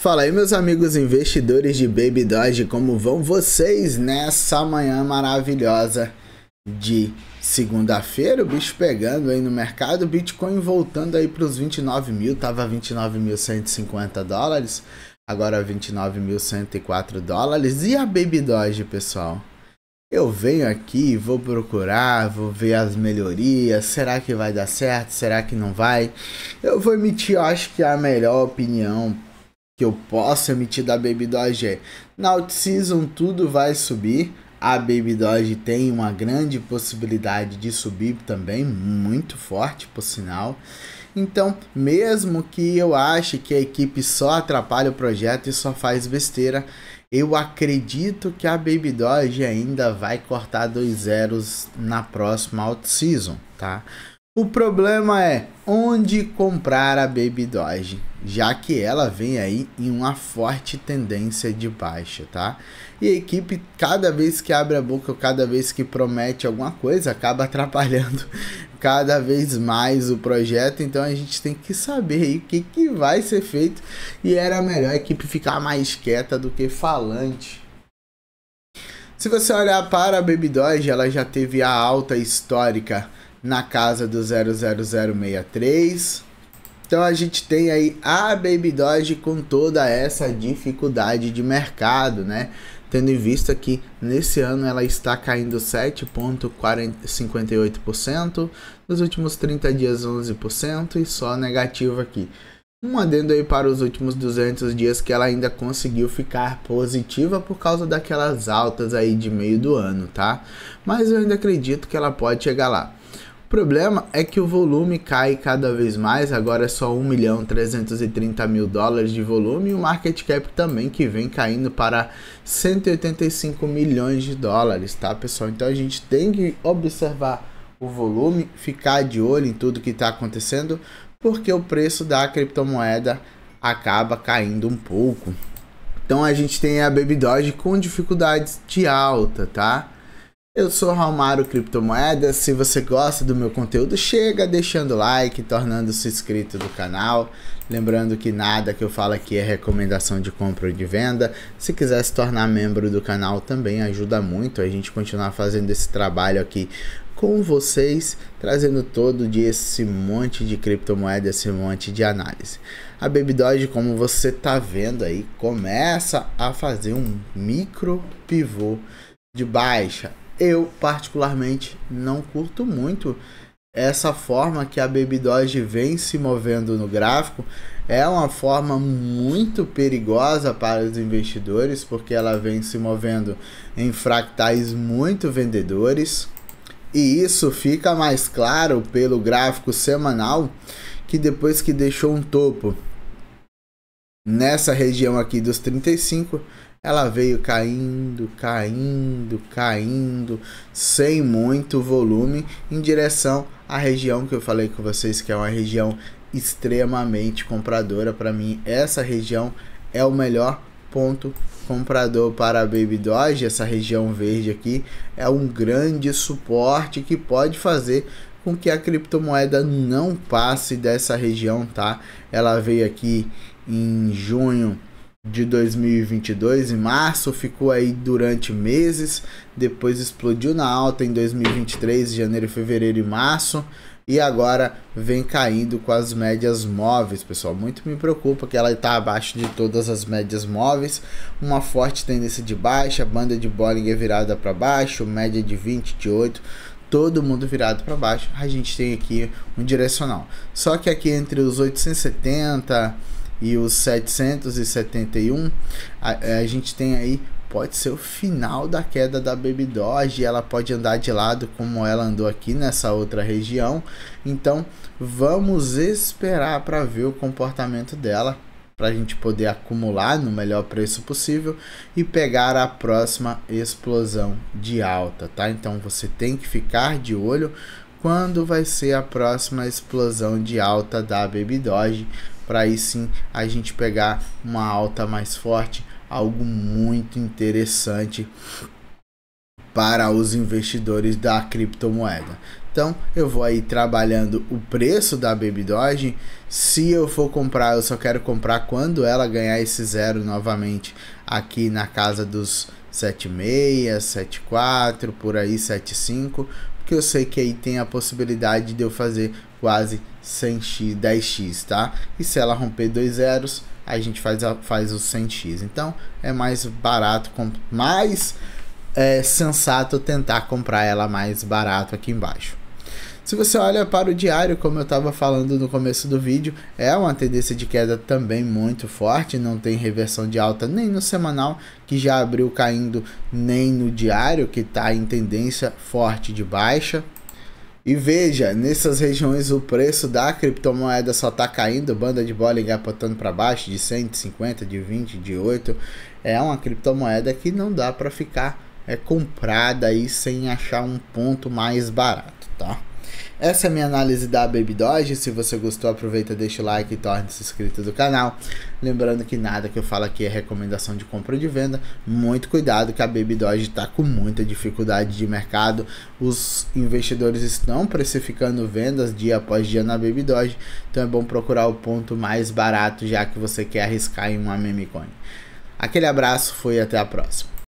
Fala aí, meus amigos investidores de Baby Doge, como vão vocês nessa manhã maravilhosa de segunda-feira? O bicho pegando aí no mercado, Bitcoin voltando aí para os 29 mil, tava 29.150 dólares, agora 29.104 dólares. E a Baby Doge, pessoal? Eu venho aqui, vou procurar, vou ver as melhorias, será que vai dar certo, será que não vai? Eu vou emitir, eu acho que é a melhor opinião que eu posso emitir da Baby Doge é: na off-season tudo vai subir. A Baby Doge tem uma grande possibilidade de subir também, muito forte, por sinal. Então, mesmo que eu ache que a equipe só atrapalha o projeto e só faz besteira, eu acredito que a Baby Doge ainda vai cortar dois zeros na próxima off-season, tá? O problema é onde comprar a Baby Doge já que ela vem aí em uma forte tendência de baixa, tá? E a equipe, cada vez que abre a boca, ou cada vez que promete alguma coisa, acaba atrapalhando cada vez mais o projeto. Então a gente tem que saber aí o que, que vai ser feito. E era melhor a equipe ficar mais quieta do que falante. Se você olhar para a Baby Doge, ela já teve a alta histórica na casa do 00063 então a gente tem aí a Baby Doge com toda essa dificuldade de mercado, né? Tendo em vista que nesse ano ela está caindo 7,58%, nos últimos 30 dias 11% e só negativo aqui. Um adendo aí para os últimos 200 dias que ela ainda conseguiu ficar positiva por causa daquelas altas aí de meio do ano, tá? Mas eu ainda acredito que ela pode chegar lá. O problema é que o volume cai cada vez mais, agora é só 1 milhão 330 mil dólares de volume e o market cap também que vem caindo para 185 milhões de dólares, tá pessoal? Então a gente tem que observar o volume, ficar de olho em tudo que está acontecendo, porque o preço da criptomoeda acaba caindo um pouco. Então a gente tem a Baby Doge com dificuldades de alta, tá? Eu sou Romário Criptomoedas. Se você gosta do meu conteúdo, chega deixando like, tornando-se inscrito do canal. Lembrando que nada que eu falo aqui é recomendação de compra ou de venda. Se quiser se tornar membro do canal também ajuda muito a gente continuar fazendo esse trabalho aqui com vocês, trazendo todo dia esse monte de criptomoedas, esse monte de análise. A Baby Doge, como você está vendo aí, começa a fazer um micro pivô de baixa. Eu, particularmente, não curto muito essa forma que a Baby Doge vem se movendo no gráfico é uma forma muito perigosa para os investidores, porque ela vem se movendo em fractais muito vendedores. E isso fica mais claro pelo gráfico semanal, que depois que deixou um topo nessa região aqui dos 35, ela veio caindo, caindo, caindo, sem muito volume, em direção à região que eu falei com vocês, que é uma região extremamente compradora. Para mim, essa região é o melhor ponto comprador para a Baby Doge, essa região verde aqui, é um grande suporte que pode fazer com que a criptomoeda não passe dessa região, tá? Ela veio aqui em junho de 2022, em março, ficou aí durante meses, depois explodiu na alta em 2023, janeiro, fevereiro e março, e agora vem caindo com as médias móveis, pessoal. Muito me preocupa que ela está abaixo de todas as médias móveis, uma forte tendência de baixa, banda de Bollinger é virada para baixo, média de 20, de 8, todo mundo virado para baixo. A gente tem aqui um direcional. Só que aqui entre os 870 e os 771, a, é, a gente tem aí pode ser o final da queda da Baby Doge, ela pode andar de lado como ela andou aqui nessa outra região. Então, vamos esperar para ver o comportamento dela para a gente poder acumular no melhor preço possível e pegar a próxima explosão de alta, tá? Então você tem que ficar de olho quando vai ser a próxima explosão de alta da Baby Doge para aí sim a gente pegar uma alta mais forte, algo muito interessante para os investidores da criptomoeda. Então eu vou aí trabalhando o preço da Baby Doge. Se eu for comprar, eu só quero comprar quando ela ganhar esse zero novamente aqui na casa dos 7,6, 7,4, por aí 7,5, porque eu sei que aí tem a possibilidade de eu fazer quase 100x, 10x, tá? E se ela romper dois zeros, a gente faz, a, faz o 100x. Então, é mais barato, mais é, sensato tentar comprar ela mais barato aqui embaixo. Se você olha para o diário, como eu estava falando no começo do vídeo, é uma tendência de queda também muito forte, não tem reversão de alta nem no semanal, que já abriu caindo, nem no diário, que está em tendência forte de baixa. E veja, nessas regiões o preço da criptomoeda só está caindo, banda de bola engapotando para baixo de 150, de 20, de 8. É uma criptomoeda que não dá para ficar é, comprada aí sem achar um ponto mais barato, tá? Essa é a minha análise da Baby Doge. Se você gostou, aproveita, deixa o like e torne-se inscrito do canal. Lembrando que nada que eu falo aqui é recomendação de compra ou de venda. Muito cuidado que a Baby Doge está com muita dificuldade de mercado. Os investidores estão precificando vendas dia após dia na Baby Doge. Então é bom procurar o ponto mais barato já que você quer arriscar em uma meme coin. Aquele abraço, Fui. até a próxima.